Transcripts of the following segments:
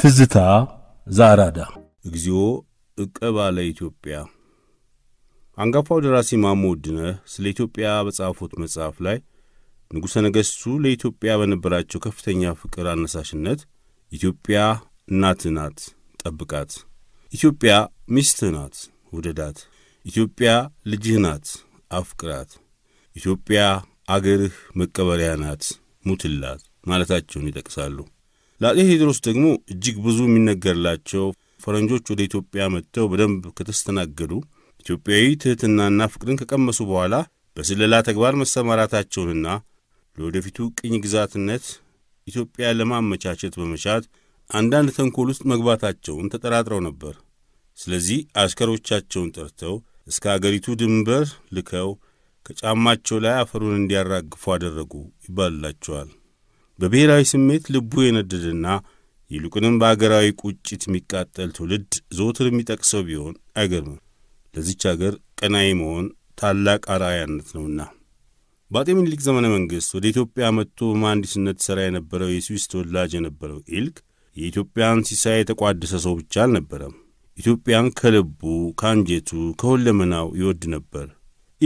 ትዝታ ዛራዳ እግዚኦ ዕቀባ ለኢትዮጵያ አንጋፋው ደራሲ ማሞ ውድነህ ስለ ኢትዮጵያ በጻፉት መጽሐፍ ላይ ንጉሠ ነገሥቱ ለኢትዮጵያ በነበራቸው ከፍተኛ ፍቅር አነሳሽነት ኢትዮጵያ እናት ናት፣ ጠብቃት፣ ኢትዮጵያ ሚስትህ ናት፣ ውደዳት፣ ኢትዮጵያ ልጅህ ናት፣ አፍቅራት፣ ኢትዮጵያ አገርህ መቀበሪያ ናት ሙትላት ማለታቸውን ይጠቅሳሉ። ለአጼ ቴዎድሮስ ደግሞ እጅግ ብዙ የሚነገርላቸው ፈረንጆች ወደ ኢትዮጵያ መጥተው በደንብ ከተስተናገዱ ኢትዮጵያዊ ትሕትናና ፍቅርን ከቀመሱ በኋላ በስለላ ተግባር መሰማራታቸውንና ለወደፊቱ ቅኝ ግዛትነት ኢትዮጵያ ለማመቻቸት በመሻት አንዳንድ ተንኮል ውስጥ መግባታቸውን ተጠራጥረው ነበር። ስለዚህ አሽከሮቻቸውን ጠርተው እስከ አገሪቱ ድንበር ልከው ከጫማቸው ላይ አፈሩን እንዲያራግፉ አደረጉ ይባልላቸዋል። በብሔራዊ ስሜት ልቡ የነደደና ይልቁንም በአገራዊ ቁጭት የሚቃጠል ትውልድ ዘወትር የሚጠቅሰው ቢሆን አይገርምም። ለዚች አገር ቀናይ መሆን ታላቅ አርአያነት ነውና። በአጤ ምኒልክ ዘመነ መንግሥት ወደ ኢትዮጵያ መጥቶ በመሐንዲስነት ሠራ የነበረው የስዊስ ተወላጅ የነበረው ኢልክ የኢትዮጵያን ሲሳይ የተቋደሰ ሰው ብቻ አልነበረም። ኢትዮጵያን ከልቡ ከአንጀቱ፣ ከሁለመናው ይወድ ነበር።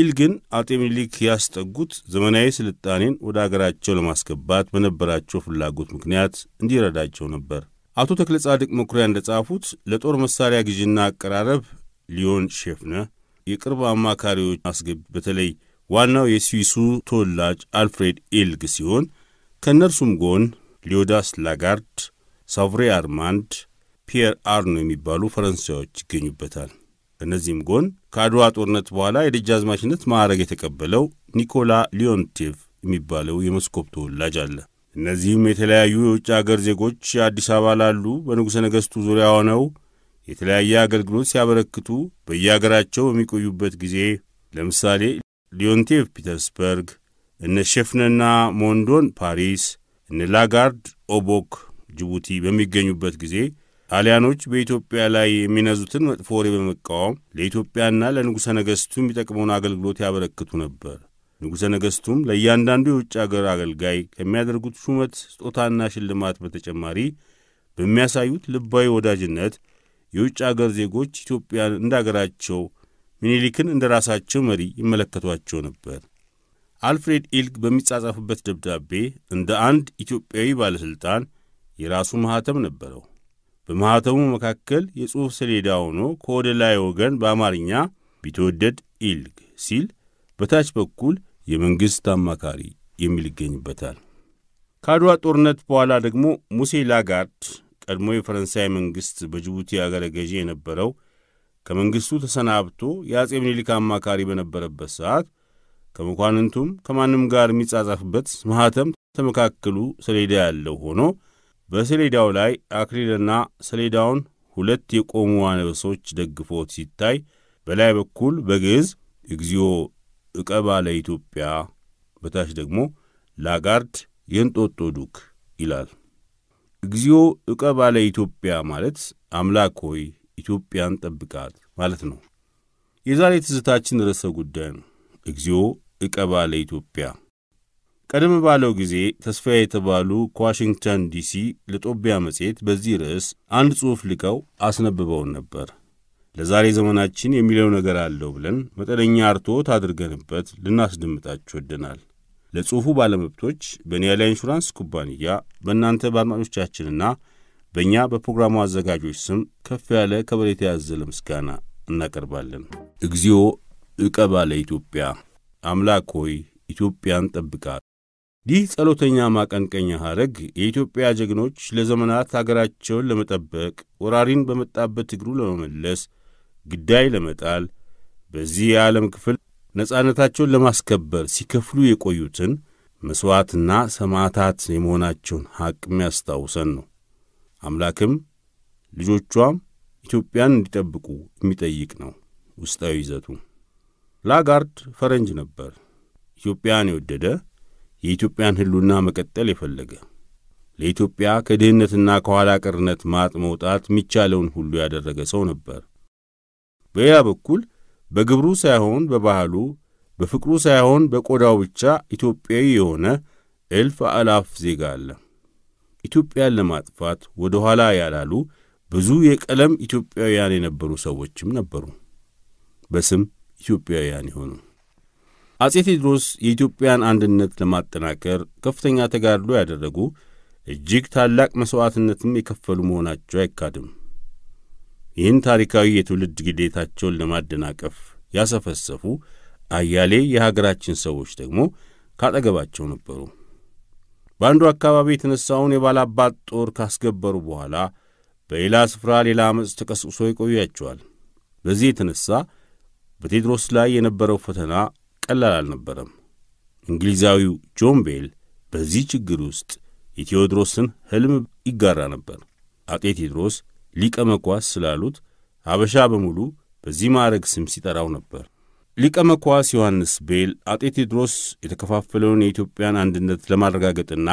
ኢል ግን አጤ ምኒልክ ያስጠጉት ዘመናዊ ስልጣኔን ወደ አገራቸው ለማስገባት በነበራቸው ፍላጎት ምክንያት እንዲረዳቸው ነበር። አቶ ተክለ ጻድቅ መኩሪያ እንደጻፉት ለጦር መሳሪያ ግዥና አቀራረብ ሊዮን ሼፍነ የቅርብ አማካሪዎች አስገቢ በተለይ ዋናው የስዊሱ ተወላጅ አልፍሬድ ኢልግ ሲሆን ከእነርሱም ጎን ሊዮዳስ ላጋርድ፣ ሳቭሬ አርማንድ፣ ፒየር አርኖ የሚባሉ ፈረንሳዮች ይገኙበታል። ከእነዚህም ጎን ከአድዋ ጦርነት በኋላ የደጃዝማችነት ማዕረግ የተቀበለው ኒኮላ ሊዮንቴቭ የሚባለው የመስኮብ ተወላጅ አለ። እነዚህም የተለያዩ የውጭ አገር ዜጎች አዲስ አበባ ላሉ በንጉሠ ነገሥቱ ዙሪያ ሆነው የተለያየ አገልግሎት ሲያበረክቱ በየአገራቸው በሚቆዩበት ጊዜ ለምሳሌ ሊዮንቴቭ ፒተርስበርግ፣ እነ ሼፍነና ሞንዶን ፓሪስ፣ እነ ላጋርድ ኦቦክ ጅቡቲ በሚገኙበት ጊዜ ጣሊያኖች በኢትዮጵያ ላይ የሚነዙትን መጥፎ ወሬ በመቃወም ለኢትዮጵያና ለንጉሠ ነገሥቱ የሚጠቅመውን አገልግሎት ያበረክቱ ነበር። ንጉሠ ነገሥቱም ለእያንዳንዱ የውጭ አገር አገልጋይ ከሚያደርጉት ሹመት፣ ስጦታና ሽልማት በተጨማሪ በሚያሳዩት ልባዊ ወዳጅነት የውጭ አገር ዜጎች ኢትዮጵያን እንደ አገራቸው፣ ሚኒሊክን እንደ ራሳቸው መሪ ይመለከቷቸው ነበር። አልፍሬድ ኢልክ በሚጻጻፍበት ደብዳቤ እንደ አንድ ኢትዮጵያዊ ባለሥልጣን የራሱ ማኅተም ነበረው። በማኅተሙ መካከል የጽሑፍ ሰሌዳ ሆኖ ከወደ ላይ ወገን በአማርኛ ቢትወደድ ኢልግ ሲል በታች በኩል የመንግሥት አማካሪ የሚል ይገኝበታል። ከአድዋ ጦርነት በኋላ ደግሞ ሙሴ ላጋርድ ቀድሞ የፈረንሳይ መንግሥት በጅቡቲ አገረ ገዢ የነበረው ከመንግሥቱ ተሰናብቶ የአጼ ምኒልክ አማካሪ በነበረበት ሰዓት ከመኳንንቱም ከማንም ጋር የሚጻጻፍበት ማኅተም ተመካከሉ ሰሌዳ ያለው ሆኖ በሰሌዳው ላይ አክሊልና ሰሌዳውን ሁለት የቆሙ አንበሶች ደግፎት ሲታይ በላይ በኩል በግዕዝ እግዚኦ እቀባ ለኢትዮጵያ በታች ደግሞ ላጋርድ የንጦጦ ዱክ ይላል። እግዚኦ እቀባ ለኢትዮጵያ ማለት አምላክ ሆይ ኢትዮጵያን ጠብቃት ማለት ነው። የዛሬ ትዝታችን ርዕሰ ጉዳይ ነው። እግዚኦ እቀባ ለኢትዮጵያ ቀደም ባለው ጊዜ ተስፋ የተባሉ ከዋሽንግተን ዲሲ ለጦቢያ መጽሔት በዚህ ርዕስ አንድ ጽሑፍ ልከው አስነብበውን ነበር። ለዛሬ ዘመናችን የሚለው ነገር አለው ብለን መጠነኛ አርትዖት አድርገንበት ልናስደምጣችሁ ወደናል። ለጽሑፉ ባለመብቶች በኒያላ ኢንሹራንስ ኩባንያ በእናንተ በአድማጮቻችንና በእኛ በፕሮግራሙ አዘጋጆች ስም ከፍ ያለ ከበሬታ ያዘለ ምስጋና እናቀርባለን። እግዚኦ እቀባ ለኢትዮጵያ አምላክ ሆይ ኢትዮጵያን ጠብቃት። ይህ ጸሎተኛ ማቀንቀኛ ሐረግ የኢትዮጵያ ጀግኖች ለዘመናት አገራቸውን ለመጠበቅ ወራሪን በመጣበት እግሩ ለመመለስ ግዳይ ለመጣል በዚህ የዓለም ክፍል ነጻነታቸውን ለማስከበር ሲከፍሉ የቆዩትን መሥዋዕትና ሰማዕታት የመሆናቸውን ሐቅ የሚያስታውሰን ነው። አምላክም ልጆቿም ኢትዮጵያን እንዲጠብቁ የሚጠይቅ ነው። ውስጣዊ ይዘቱ ላጋርድ ፈረንጅ ነበር። ኢትዮጵያን የወደደ የኢትዮጵያን ሕልውና መቀጠል የፈለገ ለኢትዮጵያ ከድህነትና ከኋላ ቀርነት ማጥ መውጣት የሚቻለውን ሁሉ ያደረገ ሰው ነበር። በሌላ በኩል በግብሩ ሳይሆን በባህሉ፣ በፍቅሩ ሳይሆን በቆዳው ብቻ ኢትዮጵያዊ የሆነ እልፍ አላፍ ዜጋ አለ። ኢትዮጵያን ለማጥፋት ወደ ኋላ ያላሉ ብዙ የቀለም ኢትዮጵያውያን የነበሩ ሰዎችም ነበሩ። በስም ኢትዮጵያውያን የሆኑ አጼ ቴዎድሮስ የኢትዮጵያን አንድነት ለማጠናከር ከፍተኛ ተጋድሎ ያደረጉ እጅግ ታላቅ መሥዋዕትነትም የከፈሉ መሆናቸው አይካድም። ይህን ታሪካዊ የትውልድ ግዴታቸውን ለማደናቀፍ ያሰፈሰፉ አያሌ የሀገራችን ሰዎች ደግሞ ካጠገባቸው ነበሩ። በአንዱ አካባቢ የተነሳውን የባላባት ጦር ካስገበሩ በኋላ በሌላ ስፍራ ሌላ ዓመፅ ተቀስቅሶ ይቆያቸዋል። በዚህ የተነሳ በቴዎድሮስ ላይ የነበረው ፈተና ቀላል አልነበረም። እንግሊዛዊው ጆን ቤል በዚህ ችግር ውስጥ የቴዎድሮስን ሕልም ይጋራ ነበር። አጤ ቴዎድሮስ ሊቀ መኳስ ስላሉት አበሻ በሙሉ በዚህ ማዕረግ ስም ሲጠራው ነበር። ሊቀ መኳስ ዮሐንስ ቤል አጤ ቴዎድሮስ የተከፋፈለውን የኢትዮጵያን አንድነት ለማረጋገጥና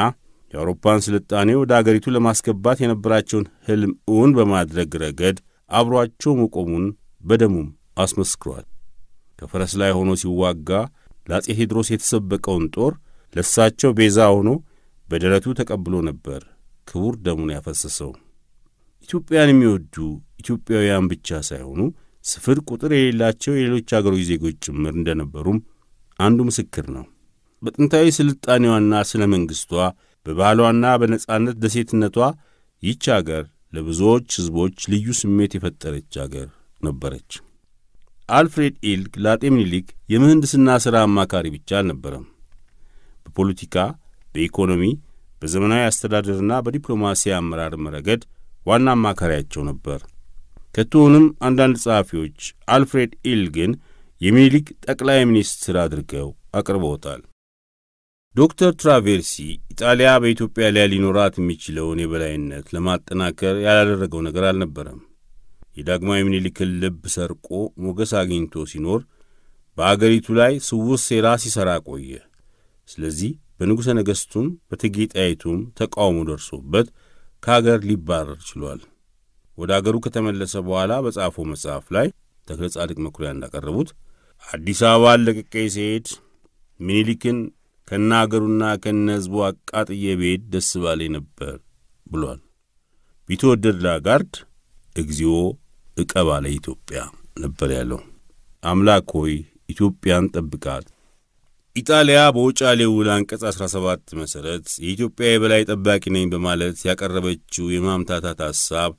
የአውሮፓን ስልጣኔ ወደ አገሪቱ ለማስገባት የነበራቸውን ሕልም እውን በማድረግ ረገድ አብሯቸው መቆሙን በደሙም አስመስክሯል። ከፈረስ ላይ ሆኖ ሲዋጋ ለአጼ ቴዎድሮስ የተሰበቀውን ጦር ለእሳቸው ቤዛ ሆኖ በደረቱ ተቀብሎ ነበር ክቡር ደሙን ያፈሰሰው። ኢትዮጵያን የሚወዱ ኢትዮጵያውያን ብቻ ሳይሆኑ ስፍር ቁጥር የሌላቸው የሌሎች አገሮች ዜጎች ጭምር እንደነበሩም አንዱ ምስክር ነው። በጥንታዊ ስልጣኔዋና ስለ መንግሥቷ በባህሏና በነጻነት ደሴትነቷ ይህች አገር ለብዙዎች ሕዝቦች ልዩ ስሜት የፈጠረች አገር ነበረች። አልፍሬድ ኢልግ ለአጤ ምኒልክ የምህንድስና ሥራ አማካሪ ብቻ አልነበረም። በፖለቲካ፣ በኢኮኖሚ፣ በዘመናዊ አስተዳደርና በዲፕሎማሲ አመራርም ረገድ ዋና አማካሪያቸው ነበር። ከቶሆንም አንዳንድ ጸሐፊዎች አልፍሬድ ኢልግን የሚኒሊክ ጠቅላይ ሚኒስትር አድርገው አቅርበውታል። ዶክተር ትራቬርሲ ኢጣሊያ በኢትዮጵያ ላይ ሊኖራት የሚችለውን የበላይነት ለማጠናከር ያላደረገው ነገር አልነበረም። የዳግማዊ ምኒልክን ልብ ሰርቆ ሞገስ አግኝቶ ሲኖር በአገሪቱ ላይ ስውር ሴራ ሲሠራ ቆየ። ስለዚህ በንጉሠ ነገሥቱም በእቴጌ ጣይቱም ተቃውሞ ደርሶበት ከአገር ሊባረር ችሏል። ወደ አገሩ ከተመለሰ በኋላ በጻፈው መጽሐፍ ላይ ተክለ ጻድቅ መኩሪያ እንዳቀረቡት አዲስ አበባን ለቅቄ ስሄድ ምኒልክን ከነ አገሩና ከነ ሕዝቡ አቃጥዬ ብሄድ ደስ ባሌ ነበር ብሏል። ቢትወደድ ላጋርድ እግዚኦ እቀባለ ኢትዮጵያ ነበር ያለው። አምላክ ሆይ ኢትዮጵያን ጠብቃት። ኢጣሊያ በውጫሌ ውል አንቀጽ 17 መሠረት የኢትዮጵያ የበላይ ጠባቂ ነኝ በማለት ያቀረበችው የማምታታት ሐሳብ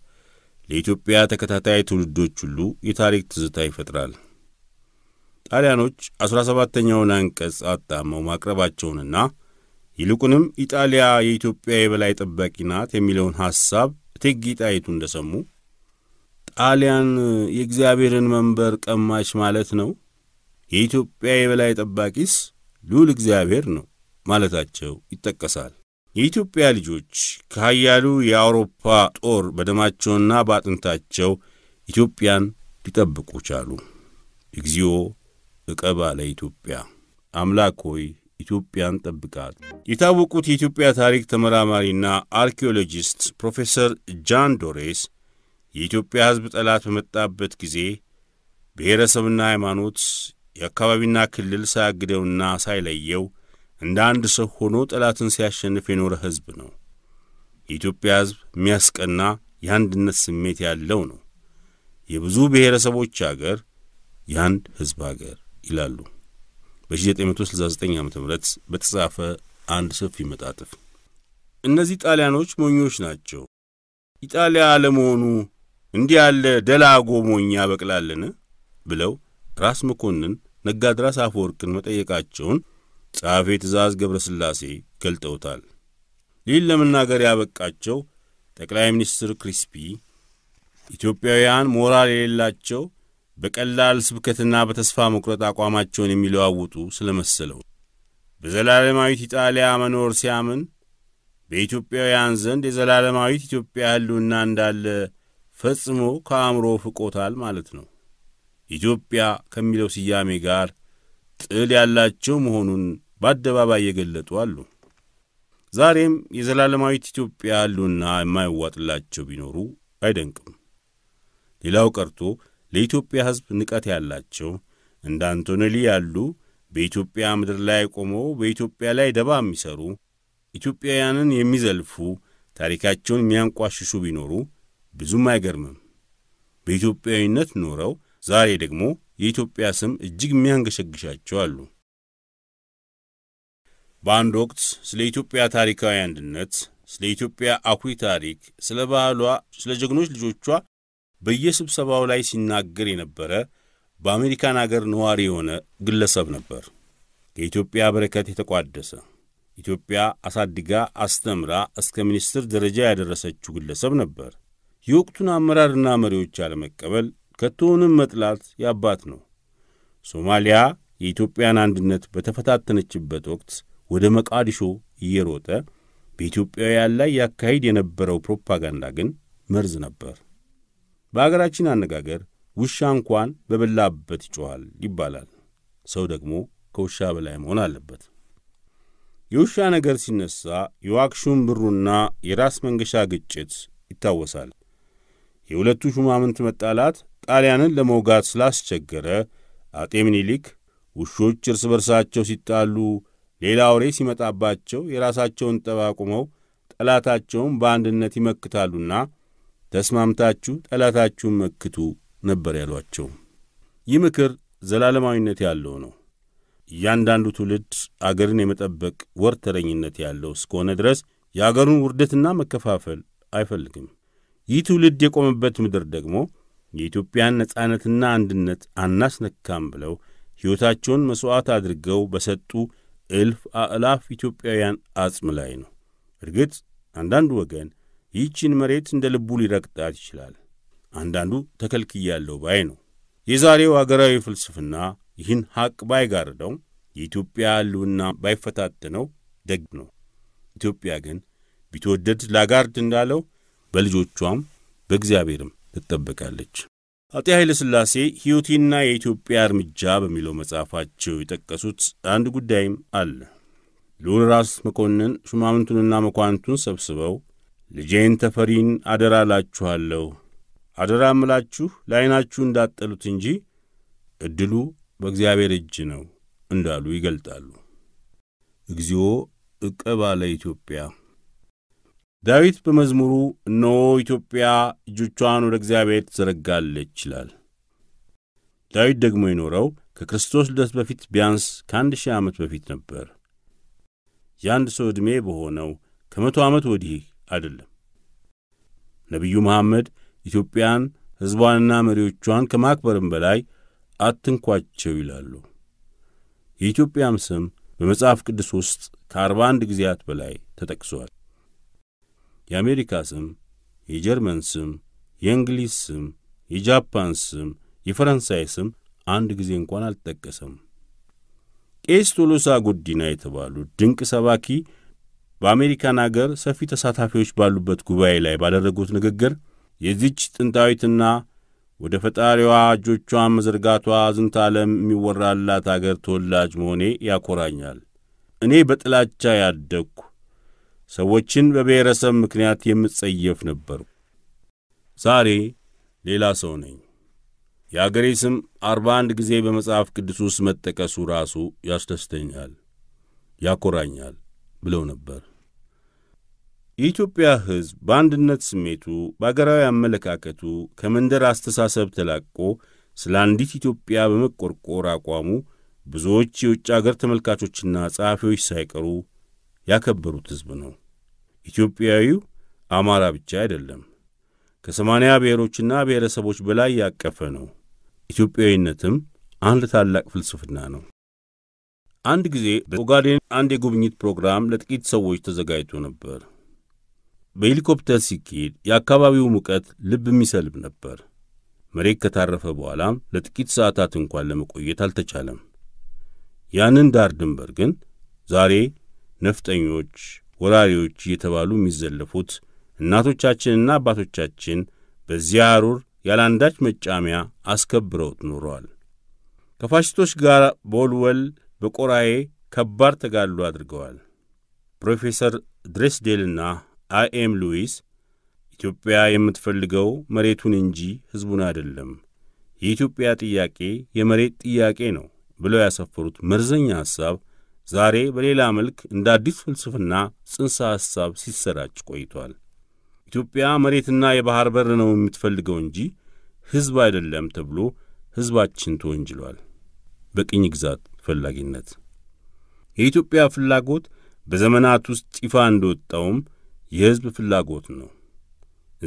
ለኢትዮጵያ ተከታታይ ትውልዶች ሁሉ የታሪክ ትዝታ ይፈጥራል። ጣሊያኖች 17 ተኛውን አንቀጽ አጣመው ማቅረባቸውንና ይልቁንም ኢጣሊያ የኢትዮጵያ የበላይ ጠባቂ ናት የሚለውን ሐሳብ እቴጌ ጣይቱ እንደሰሙ ጣሊያን የእግዚአብሔርን መንበር ቀማች ማለት ነው፣ የኢትዮጵያ የበላይ ጠባቂስ ልዑል እግዚአብሔር ነው ማለታቸው ይጠቀሳል። የኢትዮጵያ ልጆች ከኃያሉ የአውሮፓ ጦር በደማቸውና በአጥንታቸው ኢትዮጵያን ሊጠብቁ ቻሉ። እግዚኦ እቀባ ለኢትዮጵያ፣ አምላክ ሆይ ኢትዮጵያን ጠብቃት። የታወቁት የኢትዮጵያ ታሪክ ተመራማሪና አርኪኦሎጂስት ፕሮፌሰር ጃን ዶሬስ የኢትዮጵያ ሕዝብ ጠላት በመጣበት ጊዜ ብሔረሰብና ሃይማኖት የአካባቢና ክልል ሳያግደውና ሳይለየው እንደ አንድ ሰው ሆኖ ጠላትን ሲያሸንፍ የኖረ ሕዝብ ነው። የኢትዮጵያ ሕዝብ የሚያስቀና የአንድነት ስሜት ያለው ነው። የብዙ ብሔረሰቦች አገር፣ የአንድ ሕዝብ አገር ይላሉ በ1969 ዓ ም በተጻፈ አንድ ሰፊ መጣጥፍ። እነዚህ ጣሊያኖች ሞኞች ናቸው። ኢጣሊያ አለመሆኑ እንዲህ ያለ ደላጎ ሞኛ በቅላልን ብለው ራስ መኮንን ነጋድራስ አፈወርቅን መጠየቃቸውን ጸሐፌ ትእዛዝ ገብረ ሥላሴ ገልጠውታል። ይህን ለመናገር ያበቃቸው ጠቅላይ ሚኒስትር ክሪስፒ ኢትዮጵያውያን ሞራል የሌላቸው በቀላል ስብከትና በተስፋ መቁረጥ አቋማቸውን የሚለዋውጡ ስለ መሰለው በዘላለማዊት ኢጣሊያ መኖር ሲያምን በኢትዮጵያውያን ዘንድ የዘላለማዊት ኢትዮጵያ ሕልውና እንዳለ ፈጽሞ ከአእምሮ ፍቆታል ማለት ነው። ኢትዮጵያ ከሚለው ስያሜ ጋር ጥል ያላቸው መሆኑን በአደባባይ የገለጡ አሉ። ዛሬም የዘላለማዊት ኢትዮጵያ አሉና የማይዋጥላቸው ቢኖሩ አይደንቅም። ሌላው ቀርቶ ለኢትዮጵያ ሕዝብ ንቀት ያላቸው እንደ አንቶኔሊ ያሉ በኢትዮጵያ ምድር ላይ ቆመው በኢትዮጵያ ላይ ደባ የሚሰሩ ኢትዮጵያውያንን የሚዘልፉ ታሪካቸውን የሚያንቋሽሹ ቢኖሩ ብዙም አይገርምም። በኢትዮጵያዊነት ኖረው ዛሬ ደግሞ የኢትዮጵያ ስም እጅግ የሚያንገሸግሻቸው አሉ። በአንድ ወቅት ስለ ኢትዮጵያ ታሪካዊ አንድነት፣ ስለ ኢትዮጵያ አኩሪ ታሪክ፣ ስለ ባህሏ፣ ስለ ጀግኖች ልጆቿ በየስብሰባው ላይ ሲናገር የነበረ በአሜሪካን አገር ነዋሪ የሆነ ግለሰብ ነበር። ከኢትዮጵያ በረከት የተቋደሰ ኢትዮጵያ አሳድጋ አስተምራ እስከ ሚኒስትር ደረጃ ያደረሰችው ግለሰብ ነበር። የወቅቱን አመራርና መሪዎች አለመቀበል ከቶውንም መጥላት ያባት ነው። ሶማሊያ የኢትዮጵያን አንድነት በተፈታተነችበት ወቅት ወደ መቃዲሾ እየሮጠ በኢትዮጵያውያን ላይ ያካሂድ የነበረው ፕሮፓጋንዳ ግን መርዝ ነበር። በአገራችን አነጋገር ውሻ እንኳን በበላበት ይጮኋል ይባላል። ሰው ደግሞ ከውሻ በላይ መሆን አለበት። የውሻ ነገር ሲነሳ የዋክሹን ብሩና የራስ መንገሻ ግጭት ይታወሳል። የሁለቱ ሹማምንት መጣላት ጣሊያንን ለመውጋት ስላስቸገረ አጤ ምኒልክ ውሾች እርስ በርሳቸው ሲጣሉ ሌላ አውሬ ሲመጣባቸው የራሳቸውን ጠባቁመው ጠላታቸውን በአንድነት ይመክታሉና ተስማምታችሁ ጠላታችሁን መክቱ ነበር ያሏቸው። ይህ ምክር ዘላለማዊነት ያለው ነው። እያንዳንዱ ትውልድ አገርን የመጠበቅ ወር ተረኝነት ያለው እስከሆነ ድረስ የአገሩን ውርደትና መከፋፈል አይፈልግም። ይህ ትውልድ የቆመበት ምድር ደግሞ የኢትዮጵያን ነጻነትና አንድነት አናስነካም ብለው ሕይወታቸውን መሥዋዕት አድርገው በሰጡ እልፍ አእላፍ ኢትዮጵያውያን አጽም ላይ ነው። እርግጥ አንዳንዱ ወገን ይህችን መሬት እንደ ልቡ ሊረግጣት ይችላል። አንዳንዱ ተከልክያለሁ ባይ ነው። የዛሬው አገራዊ ፍልስፍና ይህን ሐቅ ባይጋርደው፣ የኢትዮጵያ ሕልውና ባይፈታተነው ደግ ነው። ኢትዮጵያ ግን ቢትወደድ ላጋርድ እንዳለው በልጆቿም በእግዚአብሔርም ትጠበቃለች። አጤ ኃይለ ሥላሴ ሕይወቴና የኢትዮጵያ እርምጃ በሚለው መጽሐፋቸው የጠቀሱት አንድ ጉዳይም አለ። ልዑል ራስ መኮንን ሹማምንቱንና መኳንቱን ሰብስበው ልጄን ተፈሪን አደራ እላችኋለሁ፣ አደራ እምላችሁ ለዐይናችሁ እንዳጠሉት እንጂ ዕድሉ በእግዚአብሔር እጅ ነው እንዳሉ ይገልጣሉ። እግዚኦ ባለ ኢትዮጵያ ዳዊት በመዝሙሩ እነሆ ኢትዮጵያ እጆቿን ወደ እግዚአብሔር ትዘረጋለች ይላል። ዳዊት ደግሞ የኖረው ከክርስቶስ ልደት በፊት ቢያንስ ከአንድ ሺህ ዓመት በፊት ነበር። የአንድ ሰው ዕድሜ በሆነው ከመቶ ዓመት ወዲህ አይደለም። ነቢዩ መሐመድ ኢትዮጵያን ሕዝቧንና መሪዎቿን ከማክበርም በላይ አትንኳቸው ይላሉ። የኢትዮጵያም ስም በመጽሐፍ ቅዱስ ውስጥ ከአርባ አንድ ጊዜያት በላይ ተጠቅሷል። የአሜሪካ ስም፣ የጀርመን ስም፣ የእንግሊዝ ስም፣ የጃፓን ስም፣ የፈረንሳይ ስም አንድ ጊዜ እንኳን አልጠቀሰም። ቄስ ቶሎሳ ጉዲና የተባሉ ድንቅ ሰባኪ በአሜሪካን አገር ሰፊ ተሳታፊዎች ባሉበት ጉባኤ ላይ ባደረጉት ንግግር የዚች ጥንታዊትና ወደ ፈጣሪዋ እጆቿን መዘርጋቷ ዝንተ ዓለም የሚወራላት አገር ተወላጅ መሆኔ ያኮራኛል። እኔ በጥላቻ ያደግኩ ሰዎችን በብሔረሰብ ምክንያት የምጸየፍ ነበርኩ። ዛሬ ሌላ ሰው ነኝ። የአገሬ ስም አርባ አንድ ጊዜ በመጽሐፍ ቅዱስ ውስጥ መጠቀሱ ራሱ ያስደስተኛል፣ ያኮራኛል ብለው ነበር። የኢትዮጵያ ሕዝብ በአንድነት ስሜቱ፣ በአገራዊ አመለካከቱ ከመንደር አስተሳሰብ ተላቆ ስለ አንዲት ኢትዮጵያ በመቆርቆር አቋሙ ብዙዎች የውጭ አገር ተመልካቾችና ጸሐፊዎች ሳይቀሩ ያከበሩት ሕዝብ ነው። ኢትዮጵያዊው አማራ ብቻ አይደለም። ከሰማንያ ብሔሮችና ብሔረሰቦች በላይ ያቀፈ ነው። ኢትዮጵያዊነትም አንድ ታላቅ ፍልስፍና ነው። አንድ ጊዜ በኦጋዴን አንድ የጉብኝት ፕሮግራም ለጥቂት ሰዎች ተዘጋጅቶ ነበር። በሄሊኮፕተር ሲኬድ የአካባቢው ሙቀት ልብ የሚሰልብ ነበር። መሬት ከታረፈ በኋላም ለጥቂት ሰዓታት እንኳን ለመቆየት አልተቻለም። ያንን ዳር ድንበር ግን ዛሬ ነፍጠኞች ወራሪዎች እየተባሉ የሚዘለፉት እናቶቻችንና አባቶቻችን በዚያ አሩር ያለአንዳች መጫሚያ አስከብረውት ኖረዋል። ከፋሽስቶች ጋር በወልወል በቆራዬ ከባድ ተጋድሎ አድርገዋል። ፕሮፌሰር ድሬስዴልና አይኤም ሉዊስ ኢትዮጵያ የምትፈልገው መሬቱን እንጂ ሕዝቡን አይደለም፣ የኢትዮጵያ ጥያቄ የመሬት ጥያቄ ነው ብለው ያሰፈሩት መርዘኛ ሐሳብ ዛሬ በሌላ መልክ እንደ አዲስ ፍልስፍና ጽንሰ ሐሳብ ሲሰራጭ ቆይቷል። ኢትዮጵያ መሬትና የባሕር በር ነው የምትፈልገው እንጂ ሕዝብ አይደለም ተብሎ ሕዝባችን ተወንጅሏል። በቅኝ ግዛት ፈላጊነት የኢትዮጵያ ፍላጎት በዘመናት ውስጥ ይፋ እንደወጣውም የሕዝብ ፍላጎት ነው።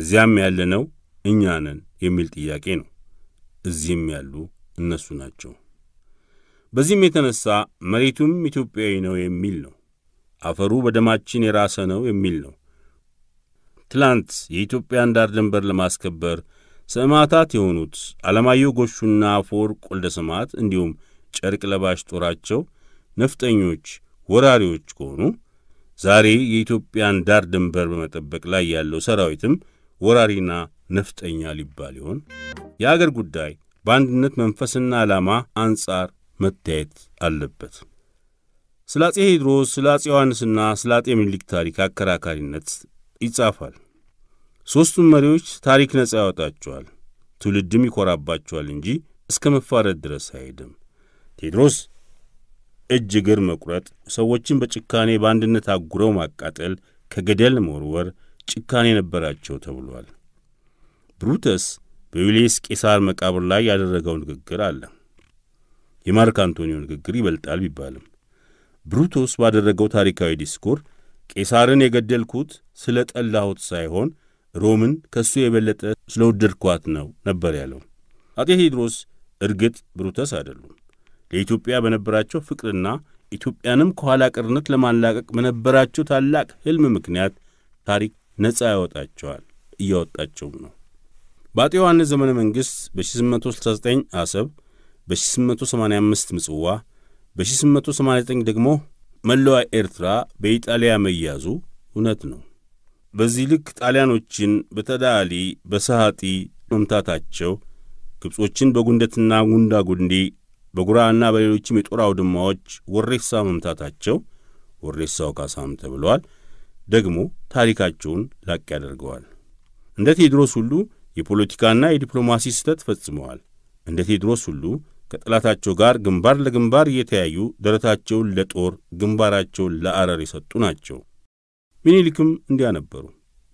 እዚያም ያለነው እኛ ነን የሚል ጥያቄ ነው። እዚህም ያሉ እነሱ ናቸው። በዚህም የተነሳ መሬቱም ኢትዮጵያዊ ነው የሚል ነው። አፈሩ በደማችን የራሰ ነው የሚል ነው። ትላንት የኢትዮጵያን ዳር ድንበር ለማስከበር ሰማዕታት የሆኑት አለማየሁ ጎሹና አፈወርቅ ወልደ ሰማዕት እንዲሁም ጨርቅ ለባሽ ጦራቸው ነፍጠኞች፣ ወራሪዎች ከሆኑ ዛሬ የኢትዮጵያን ዳር ድንበር በመጠበቅ ላይ ያለው ሰራዊትም ወራሪና ነፍጠኛ ሊባል ይሆን? የአገር ጉዳይ በአንድነት መንፈስና ዓላማ አንጻር መታየት አለበት። ስለ አጼ ቴዎድሮስ፣ ስለ አጼ ዮሐንስና ስለ አጤ ምኒልክ ታሪክ አከራካሪነት ይጻፋል። ሦስቱም መሪዎች ታሪክ ነጻ ያወጣቸዋል፣ ትውልድም ይኮራባቸዋል እንጂ እስከ መፋረድ ድረስ አይሄድም። ቴዎድሮስ እጅ እግር መቁረጥ፣ ሰዎችን በጭካኔ በአንድነት አጉረው ማቃጠል፣ ከገደል መወርወር ጭካኔ ነበራቸው ተብሏል። ብሩተስ በዩልየስ ቄሳር መቃብር ላይ ያደረገው ንግግር አለ። የማርክ አንቶኒዮ ንግግር ይበልጣል ቢባልም ብሩቶስ ባደረገው ታሪካዊ ዲስኩር ቄሳርን የገደልኩት ስለ ጠላሁት ሳይሆን ሮምን ከእሱ የበለጠ ስለ ወደድኳት ነው ነበር ያለው። አጤ ቴዎድሮስ እርግጥ ብሩተስ አይደሉም። ለኢትዮጵያ በነበራቸው ፍቅርና ኢትዮጵያንም ከኋላ ቀርነት ለማላቀቅ በነበራቸው ታላቅ ሕልም ምክንያት ታሪክ ነጻ ያወጣቸዋል፣ እያወጣቸውም ነው። በአጤ ዮሐንስ ዘመነ መንግሥት በ1869 አሰብ በ1885 ምጽዋ፣ በ1889 ደግሞ መለዋ ኤርትራ በኢጣሊያ መያዙ እውነት ነው። በዚህ ልክ ጣሊያኖችን በተዳሊ በሰሃጢ መምታታቸው ግብጾችን በጉንደትና ጉንዳ ጉንዲ በጉራና በሌሎችም የጦር አውድማዎች ወሬሳ መምታታቸው ወሬሳው ካሳም ተብለዋል፣ ደግሞ ታሪካቸውን ላቅ ያደርገዋል። እንደ ቴድሮስ ሁሉ የፖለቲካና የዲፕሎማሲ ስህተት ፈጽመዋል። እንደ ቴድሮስ ሁሉ ከጠላታቸው ጋር ግንባር ለግንባር እየተያዩ ደረታቸውን ለጦር ግንባራቸውን ለአረር የሰጡ ናቸው። ሚኒሊክም እንዲያ ነበሩ።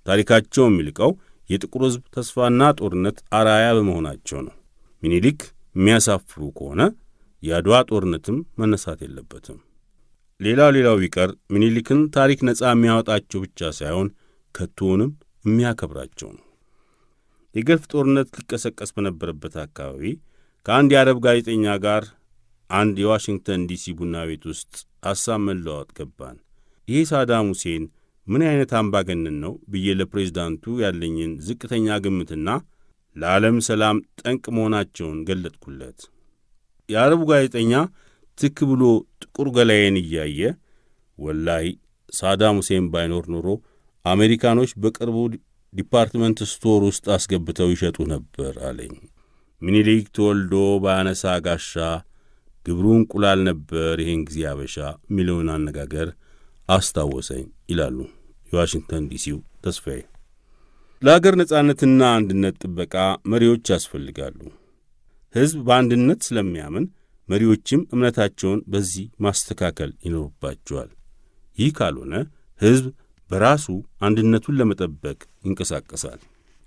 ታሪካቸው የሚልቀው የጥቁር ሕዝብ ተስፋና ጦርነት አራያ በመሆናቸው ነው። ሚኒሊክ የሚያሳፍሩ ከሆነ የአድዋ ጦርነትም መነሳት የለበትም። ሌላው ሌላው ቢቀር ሚኒሊክን ታሪክ ነፃ የሚያወጣቸው ብቻ ሳይሆን ከቶውንም የሚያከብራቸው ነው። የገልፍ ጦርነት ሊቀሰቀስ በነበረበት አካባቢ ከአንድ የአረብ ጋዜጠኛ ጋር አንድ የዋሽንግተን ዲሲ ቡና ቤት ውስጥ ሐሳብ መለዋወጥ ገባን። ይሄ ሳዳም ሁሴን ምን አይነት አምባገነን ነው ብዬ ለፕሬዝዳንቱ ያለኝን ዝቅተኛ ግምትና ለዓለም ሰላም ጠንቅ መሆናቸውን ገለጥኩለት። የአረቡ ጋዜጠኛ ትክ ብሎ ጥቁር ገላዬን እያየ ወላይ ሳዳም ሁሴን ባይኖር ኖሮ አሜሪካኖች በቅርቡ ዲፓርትመንት ስቶር ውስጥ አስገብተው ይሸጡ ነበር አለኝ። ሚኒሊክ ተወልዶ በአነሳ ጋሻ ግብሩ እንቁላል ነበር፣ ይህን ጊዜ አበሻ የሚለውን አነጋገር አስታወሰኝ ይላሉ የዋሽንግተን ዲሲው ተስፋዬ። ለአገር ነጻነትና አንድነት ጥበቃ መሪዎች ያስፈልጋሉ። ሕዝብ በአንድነት ስለሚያምን መሪዎችም እምነታቸውን በዚህ ማስተካከል ይኖርባቸዋል። ይህ ካልሆነ ሕዝብ በራሱ አንድነቱን ለመጠበቅ ይንቀሳቀሳል።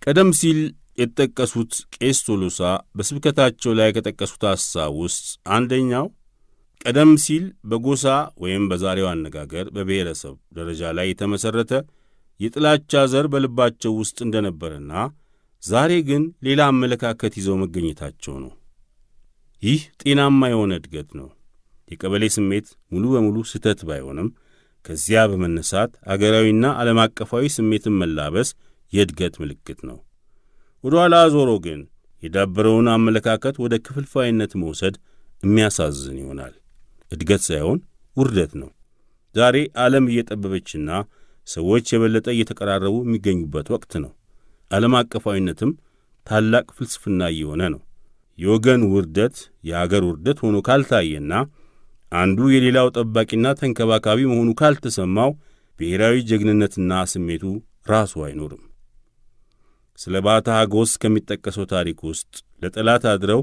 ቀደም ሲል የተጠቀሱት ቄስ ቶሎሳ በስብከታቸው ላይ ከጠቀሱት ሐሳብ ውስጥ አንደኛው ቀደም ሲል በጎሳ ወይም በዛሬው አነጋገር በብሔረሰብ ደረጃ ላይ የተመሠረተ የጥላቻ ዘር በልባቸው ውስጥ እንደነበረና ዛሬ ግን ሌላ አመለካከት ይዘው መገኘታቸው ነው። ይህ ጤናማ የሆነ እድገት ነው። የቀበሌ ስሜት ሙሉ በሙሉ ስህተት ባይሆንም ከዚያ በመነሳት አገራዊና ዓለም አቀፋዊ ስሜትን መላበስ የእድገት ምልክት ነው። ወደ ኋላ ዞሮ ግን የዳበረውን አመለካከት ወደ ክፍልፋይነት መውሰድ የሚያሳዝን ይሆናል። እድገት ሳይሆን ውርደት ነው። ዛሬ ዓለም እየጠበበችና ሰዎች የበለጠ እየተቀራረቡ የሚገኙበት ወቅት ነው። ዓለም አቀፋዊነትም ታላቅ ፍልስፍና እየሆነ ነው። የወገን ውርደት የአገር ውርደት ሆኖ ካልታየና አንዱ የሌላው ጠባቂና ተንከባካቢ መሆኑ ካልተሰማው ብሔራዊ ጀግንነትና ስሜቱ ራሱ አይኖርም። ስለ ባታ ሐጎስ ከሚጠቀሰው ታሪክ ውስጥ ለጠላት አድረው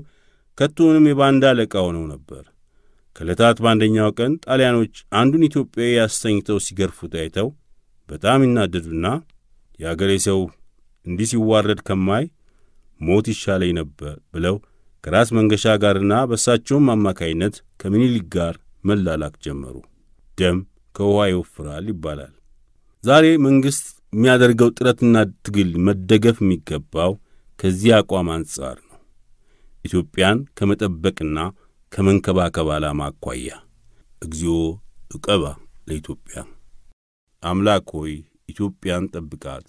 ከቶውንም የባንዳ አለቃ ሆነው ነበር። ከዕለታት በአንደኛው ቀን ጣሊያኖች አንዱን ኢትዮጵያዊ አስተኝተው ሲገርፉት አይተው በጣም ይናደዱና የአገሬ ሰው እንዲህ ሲዋረድ ከማይ ሞት ይሻለኝ ነበር ብለው ከራስ መንገሻ ጋርና በእሳቸውም አማካይነት ከምኒልክ ጋር መላላክ ጀመሩ። ደም ከውኃ ይወፍራል ይባላል። ዛሬ መንግሥት የሚያደርገው ጥረትና ትግል መደገፍ የሚገባው ከዚህ አቋም አንጻር ነው። ኢትዮጵያን ከመጠበቅና ከመንከባከብ ዓላማ አኳያ እግዚኦ ዕቀባ ለኢትዮጵያ አምላክ ሆይ ኢትዮጵያን ጠብቃት።